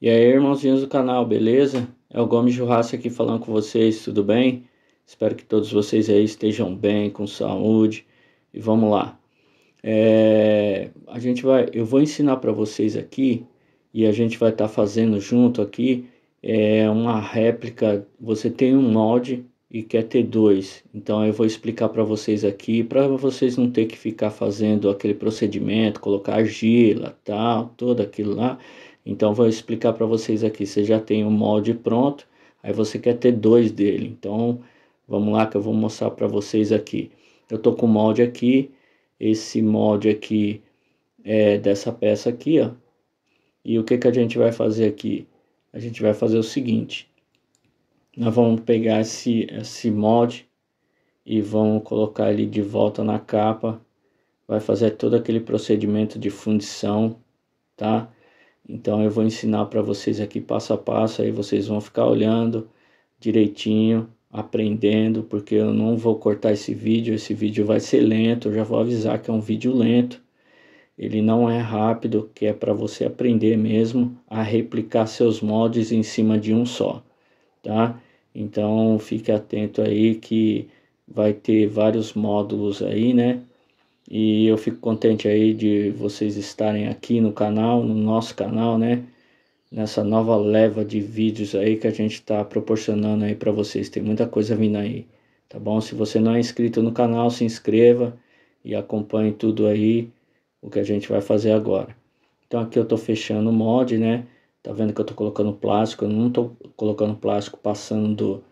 E aí, irmãozinhos do canal, beleza? É o Gomes Jurassi aqui falando com vocês, tudo bem? Espero que todos vocês aí estejam bem, com saúde. E vamos lá. É, a gente vai, eu vou ensinar para vocês aqui e a gente vai estar tá fazendo junto aqui é uma réplica. Você tem um molde e quer ter dois, então eu vou explicar para vocês aqui para vocês não ter que ficar fazendo aquele procedimento, colocar argila, tal, todo aquilo lá então vou explicar para vocês aqui. Você já tem o um molde pronto, aí você quer ter dois dele. Então vamos lá que eu vou mostrar para vocês aqui. Eu tô com o molde aqui, esse molde aqui é dessa peça aqui, ó. E o que que a gente vai fazer aqui? A gente vai fazer o seguinte. Nós vamos pegar esse, esse molde e vamos colocar ele de volta na capa. Vai fazer todo aquele procedimento de fundição, Tá? Então eu vou ensinar para vocês aqui passo a passo, aí vocês vão ficar olhando direitinho, aprendendo, porque eu não vou cortar esse vídeo, esse vídeo vai ser lento, eu já vou avisar que é um vídeo lento. Ele não é rápido, que é para você aprender mesmo a replicar seus moldes em cima de um só, tá? Então fique atento aí que vai ter vários módulos aí, né? E eu fico contente aí de vocês estarem aqui no canal, no nosso canal, né? Nessa nova leva de vídeos aí que a gente está proporcionando aí para vocês. Tem muita coisa vindo aí, tá bom? Se você não é inscrito no canal, se inscreva e acompanhe tudo aí o que a gente vai fazer agora. Então aqui eu tô fechando o mod, né? Tá vendo que eu tô colocando plástico, eu não tô colocando plástico passando do,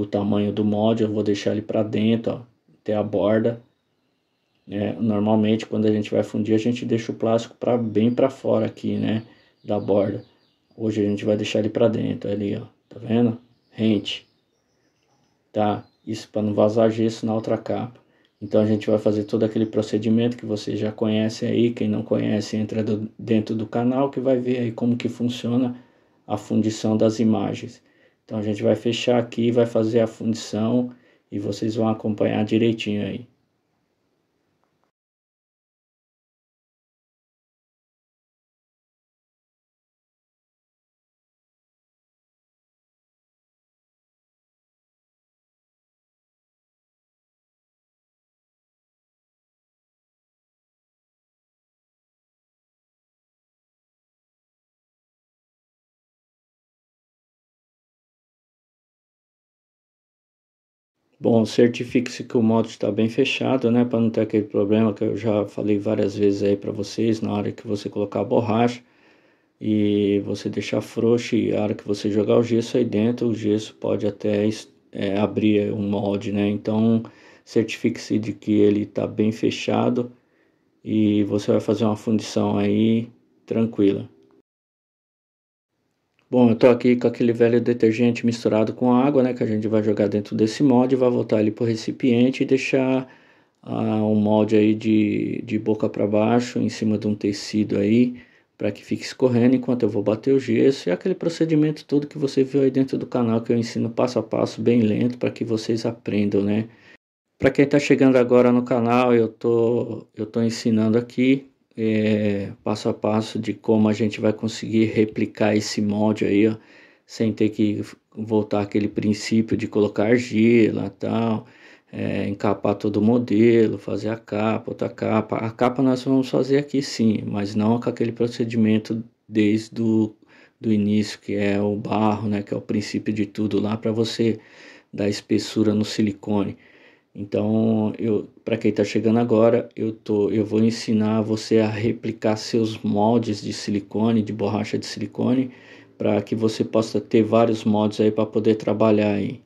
do tamanho do mod, eu vou deixar ele para dentro, ó, até a borda, é, normalmente, quando a gente vai fundir, a gente deixa o plástico pra, bem para fora aqui, né? Da borda. Hoje a gente vai deixar ele para dentro, ali, ó. Tá vendo? Rente. Tá? Isso para não vazar gesso na outra capa. Então a gente vai fazer todo aquele procedimento que vocês já conhecem aí. Quem não conhece, entra do, dentro do canal que vai ver aí como que funciona a fundição das imagens. Então a gente vai fechar aqui, vai fazer a fundição e vocês vão acompanhar direitinho aí. Bom, certifique-se que o modo está bem fechado, né? Para não ter aquele problema que eu já falei várias vezes aí para vocês, na hora que você colocar a borracha e você deixar frouxo e a hora que você jogar o gesso aí dentro, o gesso pode até é, abrir o molde, né? Então, certifique-se de que ele está bem fechado e você vai fazer uma fundição aí tranquila. Bom, eu estou aqui com aquele velho detergente misturado com água, né, que a gente vai jogar dentro desse molde, vai voltar ele pro recipiente e deixar ah, um molde aí de, de boca para baixo, em cima de um tecido aí, para que fique escorrendo enquanto eu vou bater o gesso. E é aquele procedimento todo que você viu aí dentro do canal, que eu ensino passo a passo, bem lento, para que vocês aprendam, né. Para quem está chegando agora no canal, eu tô, eu tô ensinando aqui é, passo a passo de como a gente vai conseguir replicar esse molde aí, ó, sem ter que voltar aquele princípio de colocar argila tal, é, encapar todo o modelo, fazer a capa, outra capa. A capa nós vamos fazer aqui sim, mas não com aquele procedimento desde o do início, que é o barro, né, que é o princípio de tudo lá para você dar espessura no silicone. Então, eu para quem está chegando agora, eu tô, eu vou ensinar você a replicar seus moldes de silicone, de borracha de silicone, para que você possa ter vários moldes aí para poder trabalhar aí.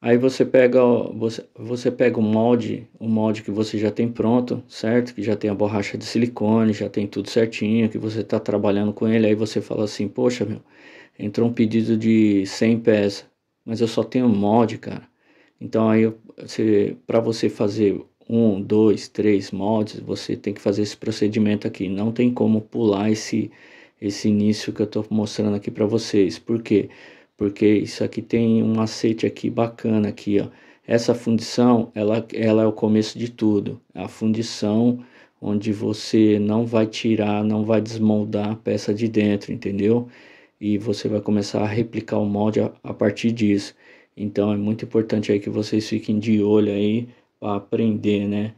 Aí você pega, você, você pega o molde, o molde que você já tem pronto, certo? Que já tem a borracha de silicone, já tem tudo certinho, que você está trabalhando com ele. Aí você fala assim, poxa meu, entrou um pedido de 100 peças mas eu só tenho mod, cara. Então aí para você fazer um, dois, três mods, você tem que fazer esse procedimento aqui. Não tem como pular esse esse início que eu estou mostrando aqui para vocês. Por quê? Porque isso aqui tem um macete aqui bacana aqui, ó. Essa fundição, ela, ela é o começo de tudo. É a fundição onde você não vai tirar, não vai desmoldar a peça de dentro, entendeu? e você vai começar a replicar o molde a, a partir disso. Então é muito importante aí que vocês fiquem de olho aí para aprender, né?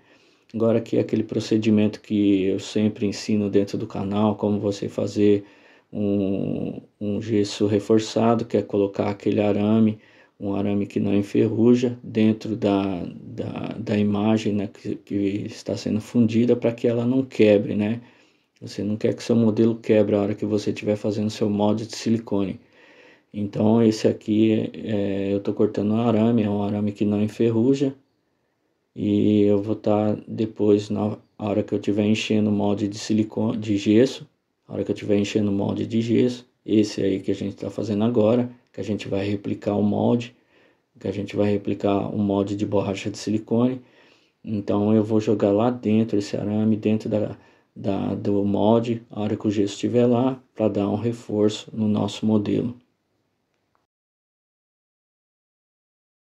Agora aqui é aquele procedimento que eu sempre ensino dentro do canal, como você fazer um, um gesso reforçado, que é colocar aquele arame, um arame que não enferruja, dentro da, da, da imagem né, que, que está sendo fundida para que ela não quebre, né? Você não quer que seu modelo quebre a hora que você estiver fazendo seu molde de silicone. Então esse aqui é, eu estou cortando um arame, é um arame que não enferruja. E eu vou estar tá depois, na hora que eu estiver enchendo o molde de silicone, de gesso, na hora que eu estiver enchendo o molde de gesso, esse aí que a gente está fazendo agora, que a gente vai replicar o molde, que a gente vai replicar o molde de borracha de silicone. Então eu vou jogar lá dentro esse arame, dentro da, da, do mod a hora que o gesso estiver lá para dar um reforço no nosso modelo.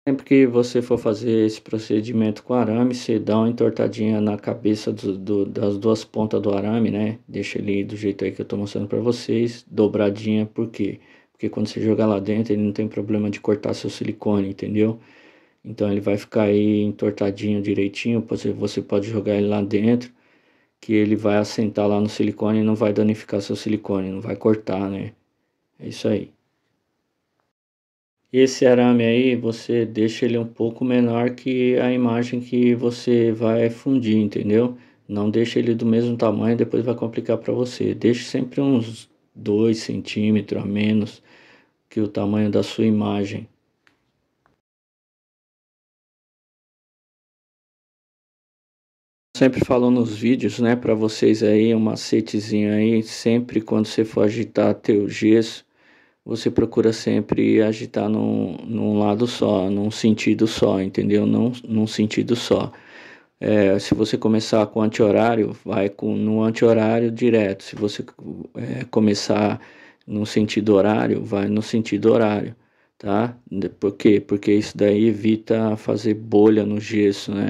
Sempre que você for fazer esse procedimento com arame, você dá uma entortadinha na cabeça do, do, das duas pontas do arame, né? Deixa ele do jeito aí que eu estou mostrando para vocês, dobradinha, por quê? Porque quando você jogar lá dentro, ele não tem problema de cortar seu silicone, entendeu? Então ele vai ficar aí entortadinho direitinho, você, você pode jogar ele lá dentro que ele vai assentar lá no silicone e não vai danificar seu silicone, não vai cortar, né? É isso aí. Esse arame aí, você deixa ele um pouco menor que a imagem que você vai fundir, entendeu? Não deixa ele do mesmo tamanho, depois vai complicar para você. Deixe sempre uns 2 centímetros a menos que o tamanho da sua imagem. sempre falo nos vídeos, né, para vocês aí, um macetezinho aí, sempre quando você for agitar teu gesso, você procura sempre agitar num, num lado só, num sentido só, entendeu? Não num sentido só. É, se você começar com anti-horário, vai com, no anti-horário direto. Se você é, começar no sentido horário, vai no sentido horário, tá? Por quê? Porque isso daí evita fazer bolha no gesso, né?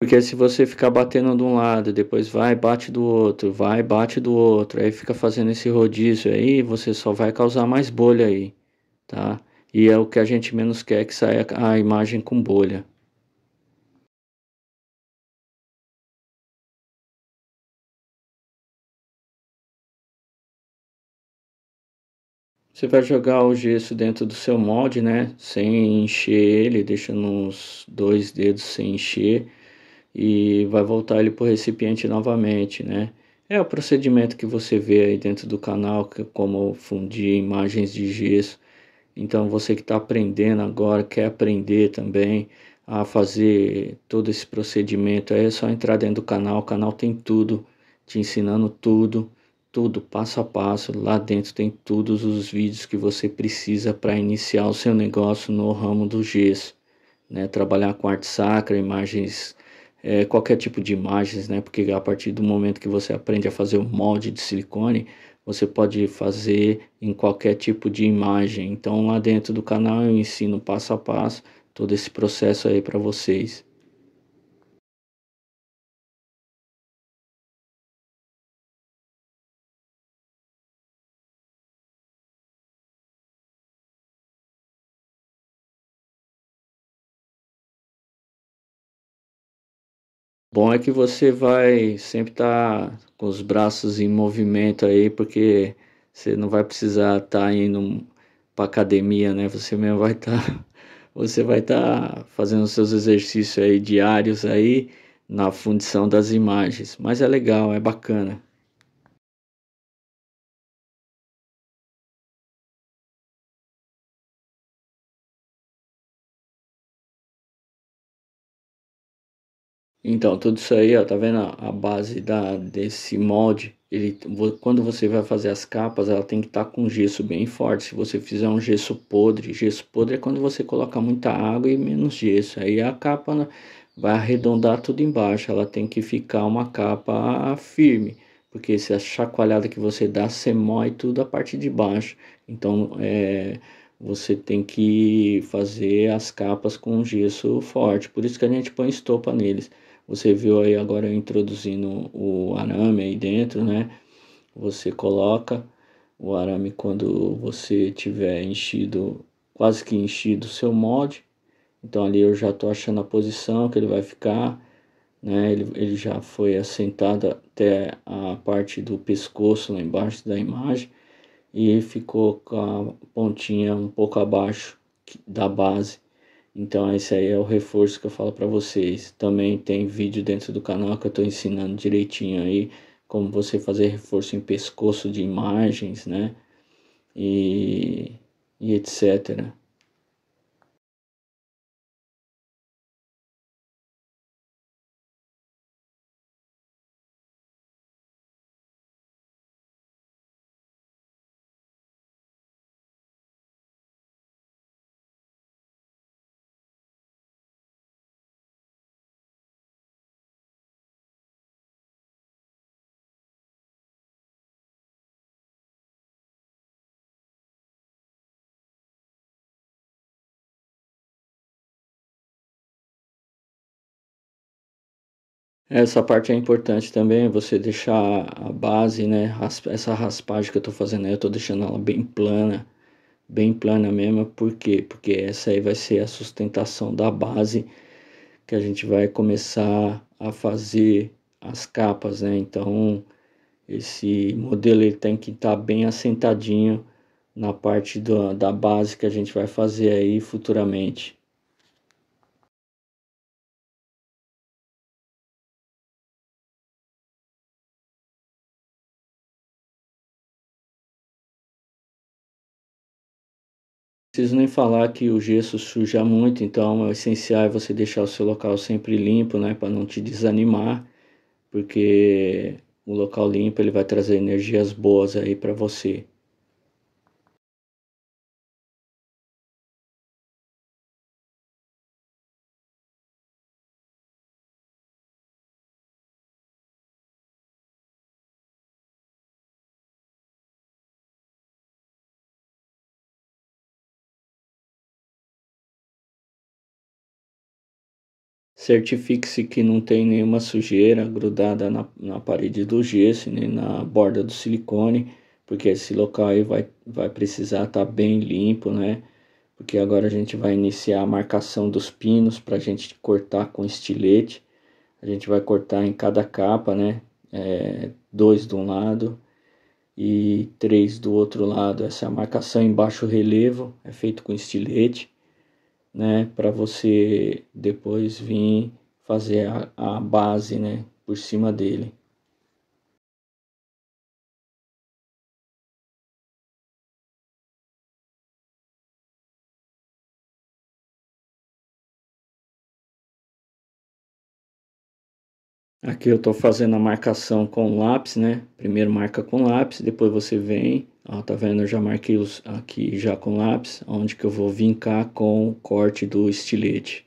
Porque se você ficar batendo de um lado, depois vai, bate do outro, vai, bate do outro, aí fica fazendo esse rodízio aí, você só vai causar mais bolha aí, tá? E é o que a gente menos quer que saia a imagem com bolha. Você vai jogar o gesso dentro do seu molde, né? Sem encher ele, deixa uns dois dedos sem encher e vai voltar ele para o recipiente novamente, né? É o procedimento que você vê aí dentro do canal, como fundir imagens de gesso. Então você que está aprendendo agora, quer aprender também a fazer todo esse procedimento, é só entrar dentro do canal, o canal tem tudo, te ensinando tudo, tudo passo a passo. Lá dentro tem todos os vídeos que você precisa para iniciar o seu negócio no ramo do gesso, né? Trabalhar com arte sacra, imagens é, qualquer tipo de imagens, né? Porque a partir do momento que você aprende a fazer o molde de silicone, você pode fazer em qualquer tipo de imagem. Então lá dentro do canal eu ensino passo a passo todo esse processo aí para vocês. bom é que você vai sempre estar tá com os braços em movimento aí, porque você não vai precisar estar tá indo para academia, né? Você mesmo vai estar tá, você vai estar tá fazendo os seus exercícios aí diários aí na fundição das imagens. Mas é legal, é bacana. Então, tudo isso aí, ó, tá vendo a base da, desse molde? Ele, quando você vai fazer as capas, ela tem que estar tá com gesso bem forte. Se você fizer um gesso podre, gesso podre é quando você coloca muita água e menos gesso. Aí a capa né, vai arredondar tudo embaixo, ela tem que ficar uma capa firme. Porque se a chacoalhada que você dá, você mói tudo a parte de baixo. Então, é, você tem que fazer as capas com gesso forte. Por isso que a gente põe estopa neles. Você viu aí agora eu introduzindo o arame aí dentro, né? Você coloca o arame quando você tiver enchido, quase que enchido o seu molde. Então ali eu já estou achando a posição que ele vai ficar, né? Ele, ele já foi assentado até a parte do pescoço lá embaixo da imagem e ficou com a pontinha um pouco abaixo da base então esse aí é o reforço que eu falo para vocês. Também tem vídeo dentro do canal que eu estou ensinando direitinho aí como você fazer reforço em pescoço de imagens, né? E, e etc. Essa parte é importante também, você deixar a base, né, essa raspagem que eu tô fazendo aí, eu tô deixando ela bem plana, bem plana mesmo, por quê? Porque essa aí vai ser a sustentação da base que a gente vai começar a fazer as capas, né, então esse modelo ele tem que estar tá bem assentadinho na parte do, da base que a gente vai fazer aí futuramente. Preciso nem falar que o gesso suja muito, então é essencial é você deixar o seu local sempre limpo, né, para não te desanimar, porque o local limpo ele vai trazer energias boas aí para você. Certifique-se que não tem nenhuma sujeira grudada na, na, parede do gesso nem na borda do silicone, porque esse local aí vai, vai precisar estar tá bem limpo, né? Porque agora a gente vai iniciar a marcação dos pinos para a gente cortar com estilete. A gente vai cortar em cada capa, né? É, dois de um lado e três do outro lado. Essa é a marcação em baixo relevo é feito com estilete né, para você depois vir fazer a, a base, né, por cima dele. Aqui eu estou fazendo a marcação com lápis, né? Primeiro marca com lápis, depois você vem Ó, tá vendo? Eu já marquei os, aqui já com lápis, onde que eu vou vincar com o corte do estilete.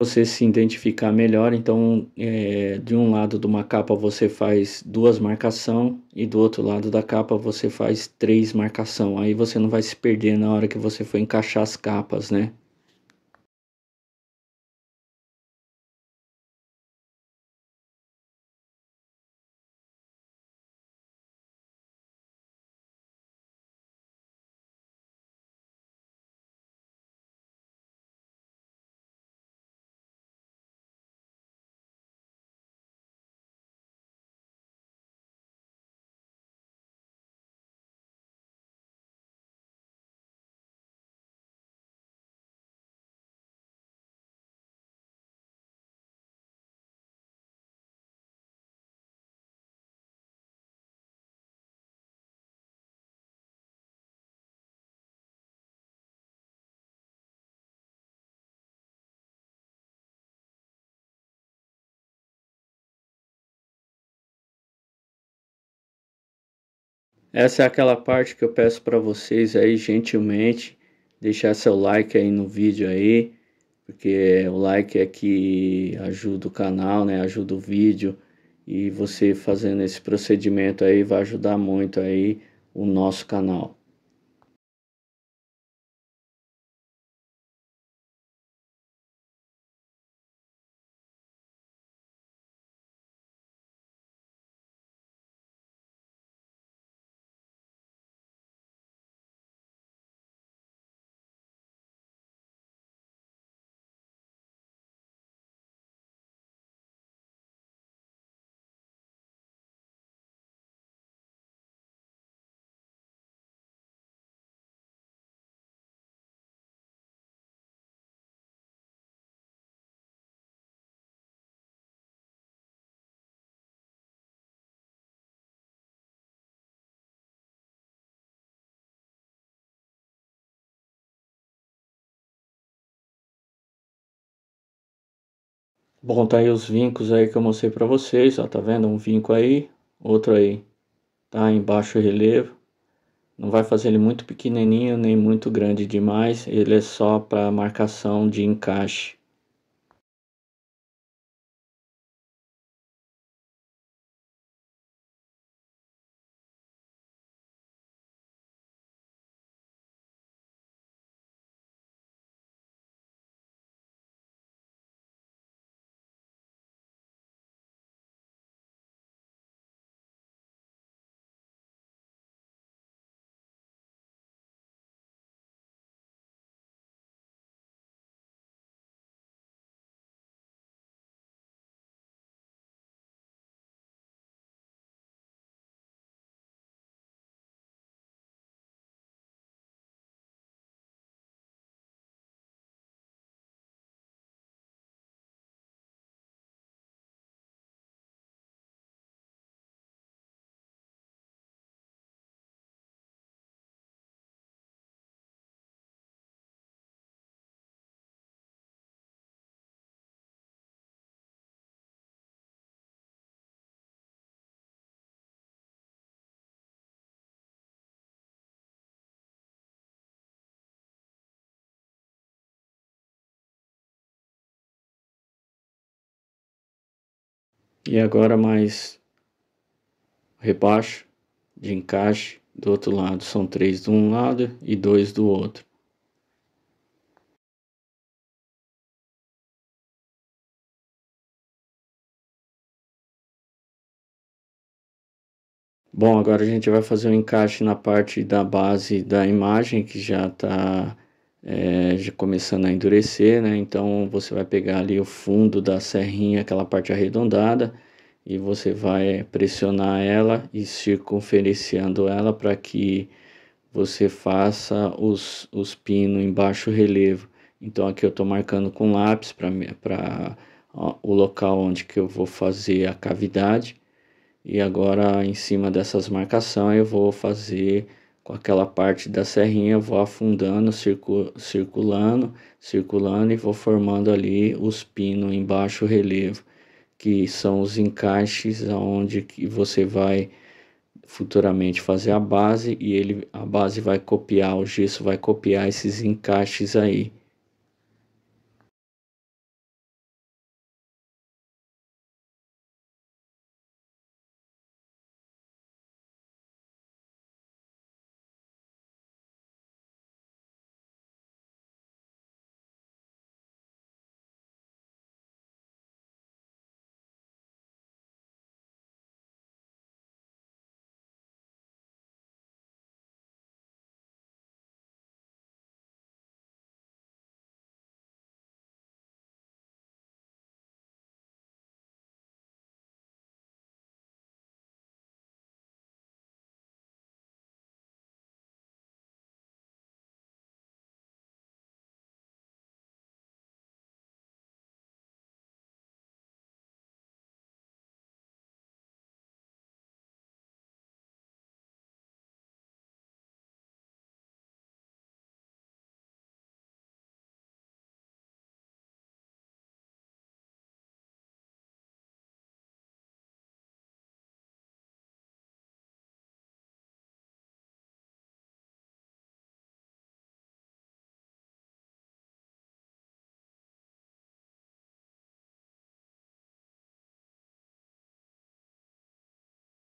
você se identificar melhor. Então, é, de um lado de uma capa você faz duas marcação e do outro lado da capa você faz três marcação. Aí você não vai se perder na hora que você for encaixar as capas, né? Essa é aquela parte que eu peço para vocês aí gentilmente deixar seu like aí no vídeo aí, porque o like é que ajuda o canal, né? Ajuda o vídeo e você fazendo esse procedimento aí vai ajudar muito aí o nosso canal. Bom, tá aí os vincos aí que eu mostrei para vocês, ó, tá vendo? Um vinco aí, outro aí, tá? Em baixo relevo. Não vai fazer ele muito pequenininho, nem muito grande demais, ele é só para marcação de encaixe. E agora mais rebaixo de encaixe do outro lado. São três de um lado e dois do outro. Bom, agora a gente vai fazer o um encaixe na parte da base da imagem que já está é, já começando a endurecer, né? Então você vai pegar ali o fundo da serrinha, aquela parte arredondada, e você vai pressionar ela e circunferenciando ela para que você faça os, os pinos em baixo relevo. Então aqui eu estou marcando com lápis para o local onde que eu vou fazer a cavidade. E agora em cima dessas marcações eu vou fazer com aquela parte da serrinha, vou afundando, circu circulando, circulando e vou formando ali os pinos em baixo relevo, que são os encaixes aonde que você vai futuramente fazer a base e ele a base vai copiar, o gesso vai copiar esses encaixes aí.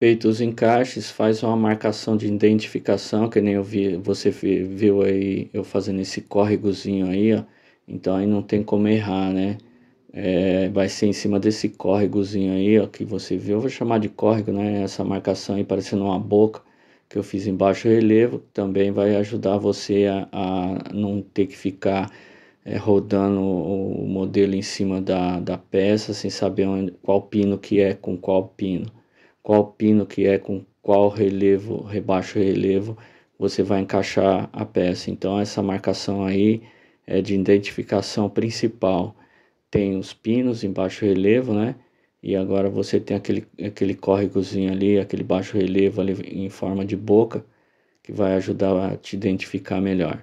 Feito os encaixes, faz uma marcação de identificação, que nem eu vi, você viu aí eu fazendo esse córregozinho aí, ó. Então aí não tem como errar, né? É, vai ser em cima desse córregozinho aí, ó, que você viu. Eu vou chamar de córrego, né? Essa marcação aí parecendo uma boca que eu fiz em baixo relevo. Também vai ajudar você a, a não ter que ficar é, rodando o, o modelo em cima da, da peça sem saber onde, qual pino que é com qual pino qual pino que é, com qual relevo, rebaixo relevo, você vai encaixar a peça. Então essa marcação aí é de identificação principal. Tem os pinos em baixo relevo, né? E agora você tem aquele, aquele córregozinho ali, aquele baixo relevo ali em forma de boca, que vai ajudar a te identificar melhor.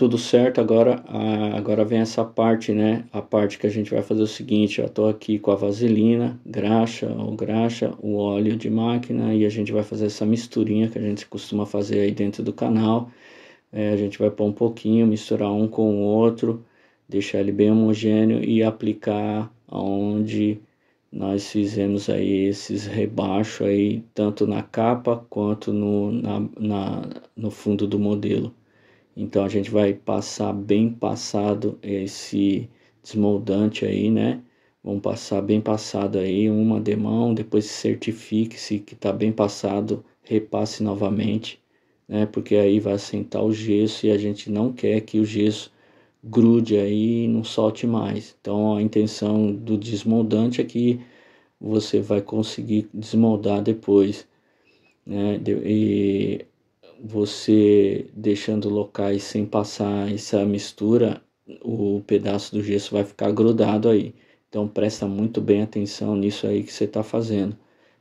tudo certo, agora, a, agora vem essa parte, né? A parte que a gente vai fazer o seguinte, eu tô aqui com a vaselina, graxa ou graxa, o óleo de máquina e a gente vai fazer essa misturinha que a gente costuma fazer aí dentro do canal. É, a gente vai pôr um pouquinho, misturar um com o outro, deixar ele bem homogêneo e aplicar onde nós fizemos aí esses rebaixos aí, tanto na capa quanto no, na, na no fundo do modelo. Então a gente vai passar bem passado esse desmoldante aí, né? Vamos passar bem passado aí, uma demão, depois certifique-se que está bem passado, repasse novamente, né? Porque aí vai assentar o gesso e a gente não quer que o gesso grude aí e não solte mais. Então a intenção do desmoldante é que você vai conseguir desmoldar depois, né? E você deixando locais sem passar essa mistura, o pedaço do gesso vai ficar grudado aí. Então presta muito bem atenção nisso aí que você está fazendo.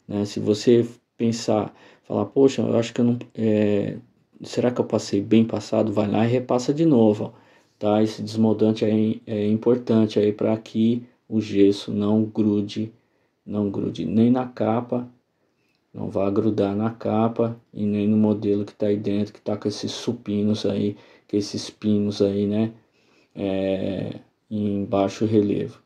Né? Se você pensar, falar, poxa, eu acho que eu não. É, será que eu passei bem passado? Vai lá e repassa de novo. Ó, tá? Esse desmoldante aí é importante aí para que o gesso não grude, não grude nem na capa não vai grudar na capa e nem no modelo que está aí dentro, que tá com esses supinos aí, com esses pinos aí, né? É, em baixo relevo.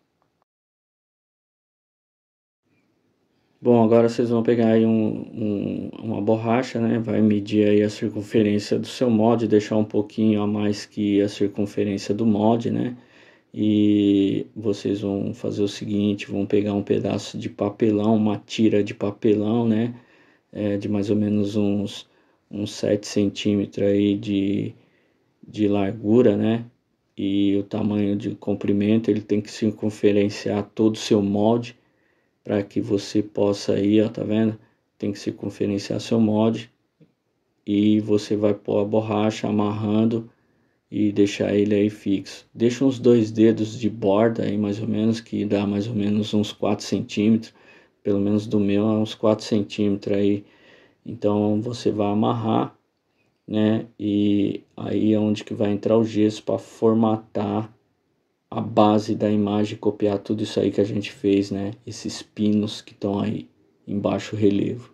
Bom, agora vocês vão pegar aí um, um, uma borracha, né? Vai medir aí a circunferência do seu mod, deixar um pouquinho a mais que a circunferência do mod, né? e vocês vão fazer o seguinte: vão pegar um pedaço de papelão, uma tira de papelão, né? É, de mais ou menos uns, uns 7 centímetros aí de, de largura, né? E o tamanho de comprimento ele tem que circunferenciar todo o seu molde para que você possa aí, ó, tá vendo? Tem que circunferenciar seu molde e você vai pôr a borracha amarrando e deixar ele aí fixo. Deixa uns dois dedos de borda aí mais ou menos, que dá mais ou menos uns 4 centímetros, pelo menos do meu é uns 4 centímetros aí. Então você vai amarrar, né? E aí é onde que vai entrar o gesso para formatar a base da imagem, copiar tudo isso aí que a gente fez, né? Esses pinos que estão aí embaixo relevo.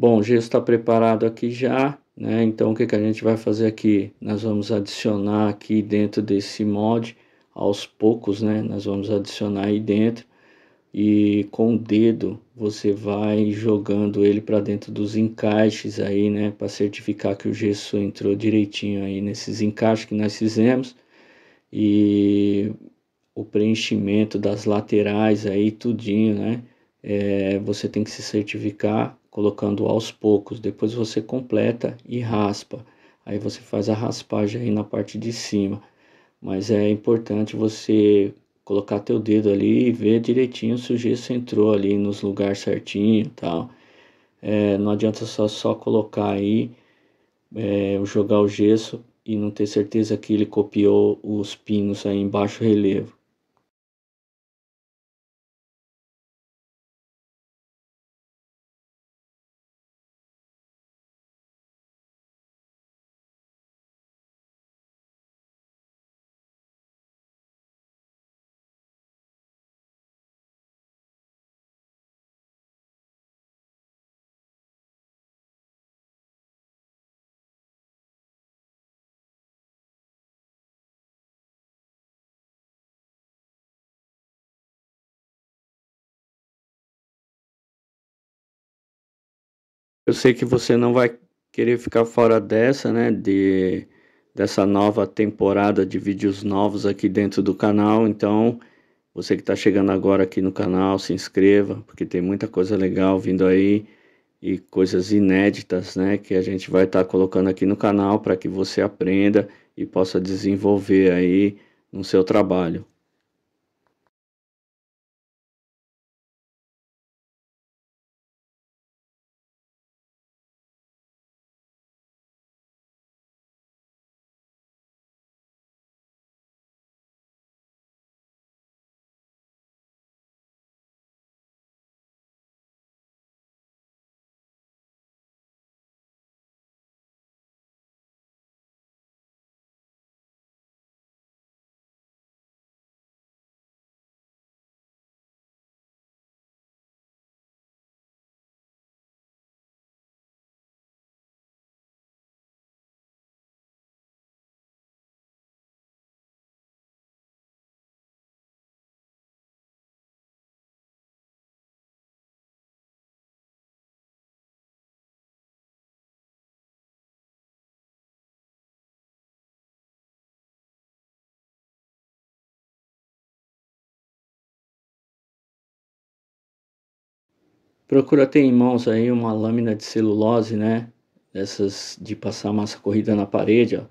Bom, o gesso está preparado aqui já, né? Então o que, que a gente vai fazer aqui? Nós vamos adicionar aqui dentro desse molde, aos poucos, né? Nós vamos adicionar aí dentro e com o dedo você vai jogando ele para dentro dos encaixes aí, né? Para certificar que o gesso entrou direitinho aí nesses encaixes que nós fizemos e o preenchimento das laterais aí, tudinho, né? É, você tem que se certificar colocando aos poucos. Depois você completa e raspa. Aí você faz a raspagem aí na parte de cima. Mas é importante você colocar teu dedo ali e ver direitinho se o gesso entrou ali nos lugares certinho, tal. É, não adianta só só colocar aí é, jogar o gesso e não ter certeza que ele copiou os pinos aí em baixo relevo. Eu sei que você não vai querer ficar fora dessa, né? De, dessa nova temporada de vídeos novos aqui dentro do canal. Então, você que está chegando agora aqui no canal, se inscreva, porque tem muita coisa legal vindo aí e coisas inéditas, né? Que a gente vai estar tá colocando aqui no canal para que você aprenda e possa desenvolver aí no seu trabalho. Procura ter em mãos aí uma lâmina de celulose, né? Essas de passar massa corrida na parede, ó.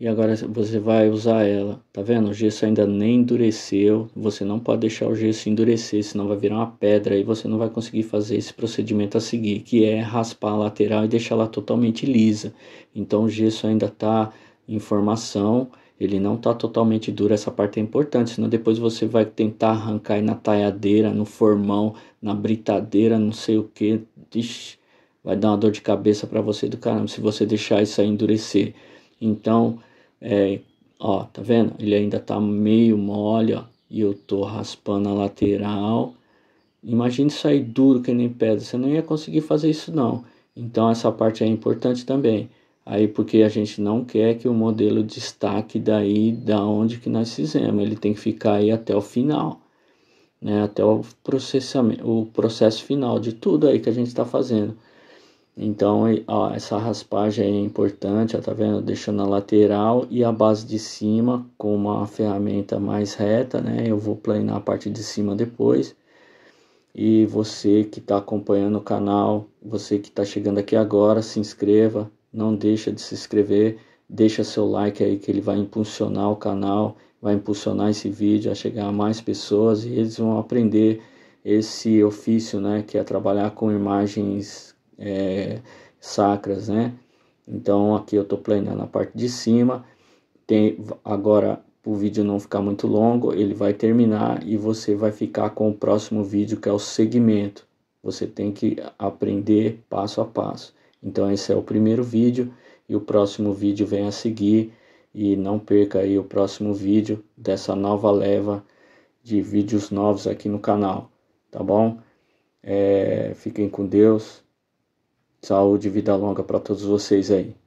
E agora você vai usar ela. Tá vendo? O gesso ainda nem endureceu. Você não pode deixar o gesso endurecer, senão vai virar uma pedra e você não vai conseguir fazer esse procedimento a seguir, que é raspar a lateral e deixar ela totalmente lisa. Então o gesso ainda tá em formação ele não tá totalmente duro, essa parte é importante, senão depois você vai tentar arrancar aí na taiadeira, no formão, na britadeira, não sei o que, vai dar uma dor de cabeça para você do caramba se você deixar isso aí endurecer. Então, é, ó, tá vendo? Ele ainda tá meio mole, ó, e eu tô raspando a lateral. Imagina isso aí duro que nem pedra, você não ia conseguir fazer isso não. Então essa parte é importante também aí porque a gente não quer que o modelo destaque daí da onde que nós fizemos, ele tem que ficar aí até o final, né? até o processamento, o processo final de tudo aí que a gente está fazendo. Então, ó, essa raspagem é importante, ó, tá vendo? Deixando a lateral e a base de cima com uma ferramenta mais reta, né? Eu vou planear a parte de cima depois. E você que está acompanhando o canal, você que está chegando aqui agora, se inscreva, não deixa de se inscrever, deixa seu like aí que ele vai impulsionar o canal, vai impulsionar esse vídeo a chegar a mais pessoas e eles vão aprender esse ofício, né, que é trabalhar com imagens é, sacras, né? Então aqui eu estou planejando a parte de cima. Tem agora o vídeo não ficar muito longo, ele vai terminar e você vai ficar com o próximo vídeo que é o segmento. Você tem que aprender passo a passo. Então esse é o primeiro vídeo e o próximo vídeo vem a seguir e não perca aí o próximo vídeo dessa nova leva de vídeos novos aqui no canal, tá bom? É, fiquem com Deus, saúde e vida longa para todos vocês aí.